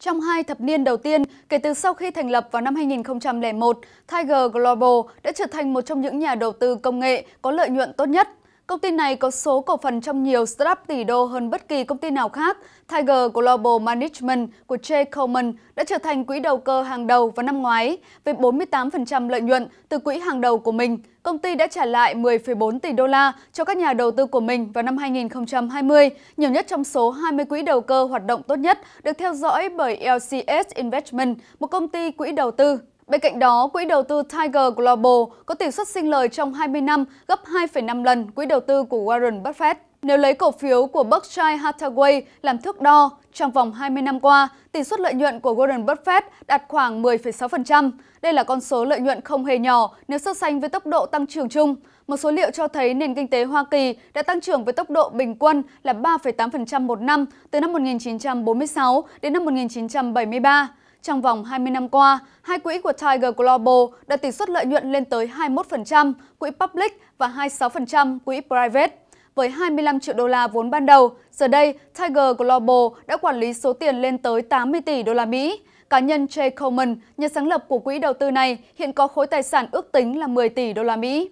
Trong hai thập niên đầu tiên, kể từ sau khi thành lập vào năm 2001, Tiger Global đã trở thành một trong những nhà đầu tư công nghệ có lợi nhuận tốt nhất – Công ty này có số cổ phần trong nhiều startup tỷ đô hơn bất kỳ công ty nào khác. Tiger Global Management của Jay Coleman đã trở thành quỹ đầu cơ hàng đầu vào năm ngoái. Với 48% lợi nhuận từ quỹ hàng đầu của mình, công ty đã trả lại 10,4 tỷ đô la cho các nhà đầu tư của mình vào năm 2020, nhiều nhất trong số 20 quỹ đầu cơ hoạt động tốt nhất được theo dõi bởi LCS Investment, một công ty quỹ đầu tư Bên cạnh đó, quỹ đầu tư Tiger Global có tỷ suất sinh lời trong 20 năm gấp 2,5 lần quỹ đầu tư của Warren Buffett. Nếu lấy cổ phiếu của Berkshire Hathaway làm thước đo, trong vòng 20 năm qua, tỷ suất lợi nhuận của Warren Buffett đạt khoảng 10,6%. Đây là con số lợi nhuận không hề nhỏ nếu so sánh với tốc độ tăng trưởng chung. Một số liệu cho thấy nền kinh tế Hoa Kỳ đã tăng trưởng với tốc độ bình quân là 3,8% một năm từ năm 1946 đến năm 1973. Trong vòng 20 năm qua, hai quỹ của Tiger Global đã tỷ suất lợi nhuận lên tới 21%, quỹ public và 26% quỹ private. Với 25 triệu đô la vốn ban đầu, giờ đây Tiger Global đã quản lý số tiền lên tới 80 tỷ đô la Mỹ. Cá nhân Jay Coleman, nhà sáng lập của quỹ đầu tư này, hiện có khối tài sản ước tính là 10 tỷ đô la Mỹ.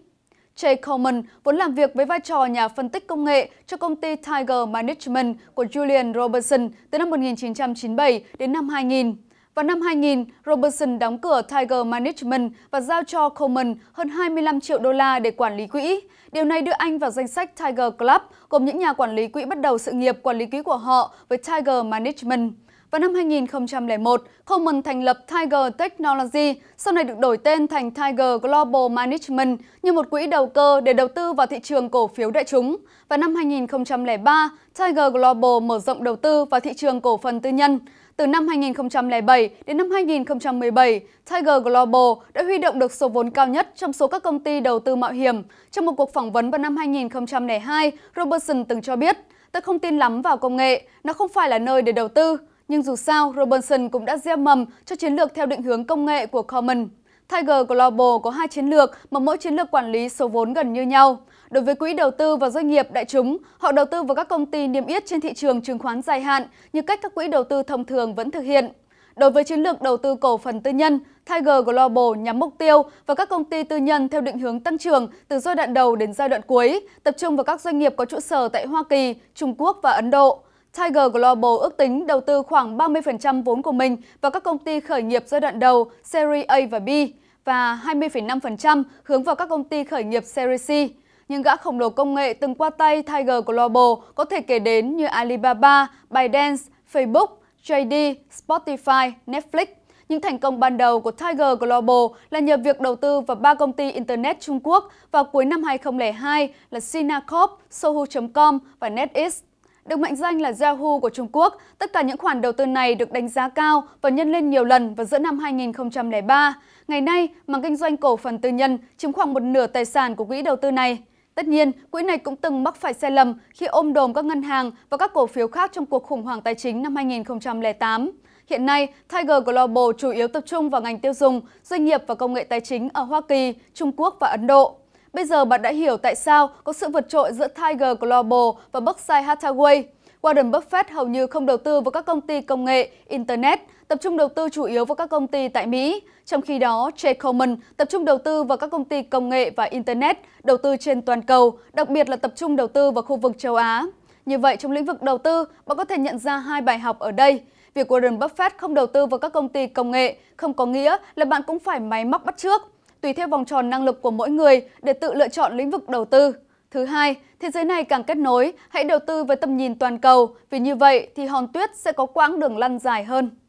Jay Coleman vốn làm việc với vai trò nhà phân tích công nghệ cho công ty Tiger Management của Julian Robertson từ năm 1997 đến năm 2000. Vào năm 2000, Robertson đóng cửa Tiger Management và giao cho Coleman hơn 25 triệu đô la để quản lý quỹ. Điều này đưa anh vào danh sách Tiger Club, gồm những nhà quản lý quỹ bắt đầu sự nghiệp quản lý quỹ của họ với Tiger Management. Vào năm 2001, Coleman thành lập Tiger Technology, sau này được đổi tên thành Tiger Global Management như một quỹ đầu cơ để đầu tư vào thị trường cổ phiếu đại chúng. Và năm 2003, Tiger Global mở rộng đầu tư vào thị trường cổ phần tư nhân. Từ năm 2007 đến năm 2017, Tiger Global đã huy động được số vốn cao nhất trong số các công ty đầu tư mạo hiểm. Trong một cuộc phỏng vấn vào năm 2002, Robertson từng cho biết, Tôi không tin lắm vào công nghệ, nó không phải là nơi để đầu tư. Nhưng dù sao, Robertson cũng đã gieo mầm cho chiến lược theo định hướng công nghệ của Common. Tiger Global có hai chiến lược mà mỗi chiến lược quản lý số vốn gần như nhau. Đối với quỹ đầu tư và doanh nghiệp đại chúng, họ đầu tư vào các công ty niêm yết trên thị trường chứng khoán dài hạn như cách các quỹ đầu tư thông thường vẫn thực hiện. Đối với chiến lược đầu tư cổ phần tư nhân, Tiger Global nhắm mục tiêu vào các công ty tư nhân theo định hướng tăng trưởng từ giai đoạn đầu đến giai đoạn cuối, tập trung vào các doanh nghiệp có trụ sở tại Hoa Kỳ, Trung Quốc và Ấn Độ. Tiger Global ước tính đầu tư khoảng 30% vốn của mình vào các công ty khởi nghiệp giai đoạn đầu Series A và B và 20,5% hướng vào các công ty khởi nghiệp Series C. Những gã khổng lồ công nghệ từng qua tay Tiger Global có thể kể đến như Alibaba, ByteDance, Facebook, JD, Spotify, Netflix. Những thành công ban đầu của Tiger Global là nhờ việc đầu tư vào ba công ty Internet Trung Quốc vào cuối năm 2002 là Sinacorp, Sohu.com và NetEase. Được mệnh danh là Yahoo của Trung Quốc, tất cả những khoản đầu tư này được đánh giá cao và nhân lên nhiều lần vào giữa năm 2003. Ngày nay, mảng kinh doanh cổ phần tư nhân chiếm khoảng một nửa tài sản của quỹ đầu tư này. Tất nhiên, quỹ này cũng từng mắc phải sai lầm khi ôm đồm các ngân hàng và các cổ phiếu khác trong cuộc khủng hoảng tài chính năm 2008. Hiện nay, Tiger Global chủ yếu tập trung vào ngành tiêu dùng, doanh nghiệp và công nghệ tài chính ở Hoa Kỳ, Trung Quốc và Ấn Độ. Bây giờ bạn đã hiểu tại sao có sự vượt trội giữa Tiger Global và Berkshire Hathaway. Warren Buffett hầu như không đầu tư vào các công ty công nghệ, Internet, tập trung đầu tư chủ yếu vào các công ty tại Mỹ. Trong khi đó, Jay Coleman tập trung đầu tư vào các công ty công nghệ và Internet, đầu tư trên toàn cầu, đặc biệt là tập trung đầu tư vào khu vực châu Á. Như vậy, trong lĩnh vực đầu tư, bạn có thể nhận ra hai bài học ở đây. Việc Warren Buffett không đầu tư vào các công ty công nghệ không có nghĩa là bạn cũng phải máy móc bắt trước tùy theo vòng tròn năng lực của mỗi người để tự lựa chọn lĩnh vực đầu tư. Thứ hai, thế giới này càng kết nối, hãy đầu tư với tầm nhìn toàn cầu, vì như vậy thì hòn tuyết sẽ có quãng đường lăn dài hơn.